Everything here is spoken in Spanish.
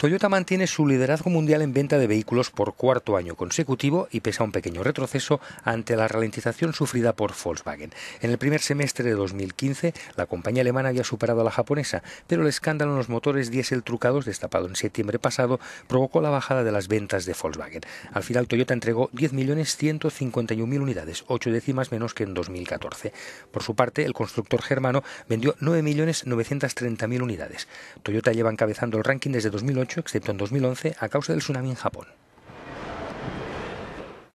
Toyota mantiene su liderazgo mundial en venta de vehículos por cuarto año consecutivo y pesa un pequeño retroceso ante la ralentización sufrida por Volkswagen. En el primer semestre de 2015, la compañía alemana había superado a la japonesa, pero el escándalo en los motores diésel trucados destapado en septiembre pasado provocó la bajada de las ventas de Volkswagen. Al final, Toyota entregó 10.151.000 unidades, 8 décimas menos que en 2014. Por su parte, el constructor germano vendió 9.930.000 unidades. Toyota lleva encabezando el ranking desde 2008 excepto en 2011, a causa del tsunami en Japón.